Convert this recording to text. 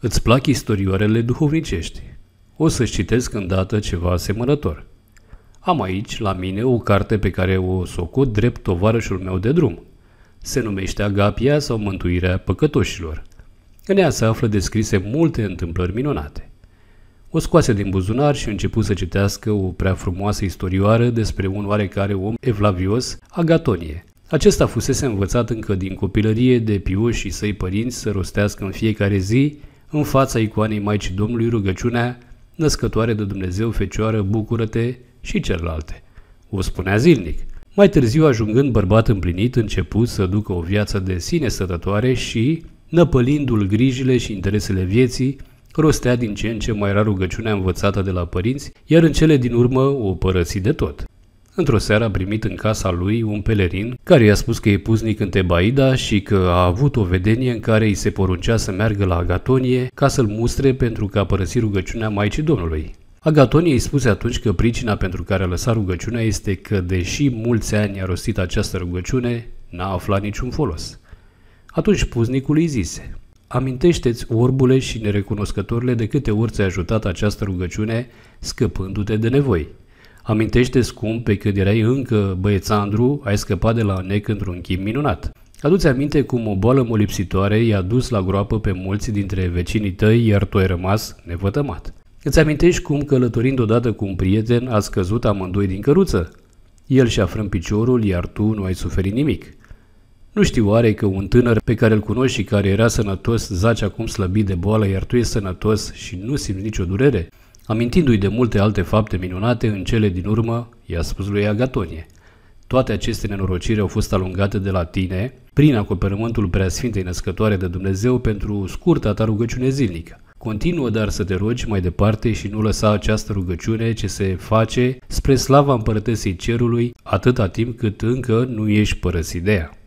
Îți plac istorioarele duhovnicești. O să ți citesc îndată ceva asemănător. Am aici, la mine, o carte pe care o socot drept tovarășul meu de drum. Se numește Agapia sau Mântuirea Păcătoșilor. În ea se află descrise multe întâmplări minunate. O scoase din buzunar și început să citească o prea frumoasă istorioară despre un oarecare om evlavios, Agatonie. Acesta fusese învățat încă din copilărie de pioșii săi părinți să rostească în fiecare zi în fața icoanei Maicii Domnului rugăciunea Născătoare de Dumnezeu, Fecioară, bucură-te și celelalte. O spunea zilnic. Mai târziu, ajungând bărbat împlinit, început să ducă o viață de sine sătătoare și, năpălindu-l grijile și interesele vieții, rostea din ce în ce mai rar rugăciunea învățată de la părinți, iar în cele din urmă o părăsi de tot. Într-o seară a primit în casa lui un pelerin care i-a spus că e puznic în Tebaida și că a avut o vedenie în care îi se poruncea să meargă la Agatonie ca să-l mustre pentru că a părăsit rugăciunea Maicii Domnului. Agatonie îi spuse atunci că pricina pentru care a lăsat rugăciunea este că, deși mulți ani a rostit această rugăciune, n-a aflat niciun folos. Atunci puznicul îi zise, Amintește-ți, orbule și nerecunoscătorile, de câte ori ți-a ajutat această rugăciune, scăpându-te de nevoi. Amintește scump pe când erai încă băiețandru, ai scăpat de la nec într-un chip minunat. Aduți aminte cum o boală molipsitoare i-a dus la groapă pe mulți dintre vecinii tăi, iar tu ai rămas nevătămat. Îți amintești cum călătorind odată cu un prieten a scăzut amândoi din căruță? El și-a frânt piciorul, iar tu nu ai suferit nimic. Nu știu oare că un tânăr pe care îl cunoști și care era sănătos zace acum slăbit de boală, iar tu ești sănătos și nu simți nicio durere? Amintindu-i de multe alte fapte minunate, în cele din urmă i-a spus lui Agatonie, toate aceste nenorociri au fost alungate de la tine prin acoperământul preasfintei născătoare de Dumnezeu pentru scurta ta rugăciune zilnică. Continuă dar să te rogi mai departe și nu lăsa această rugăciune ce se face spre slava împărătesei cerului atâta timp cât încă nu ești părăsit de ea.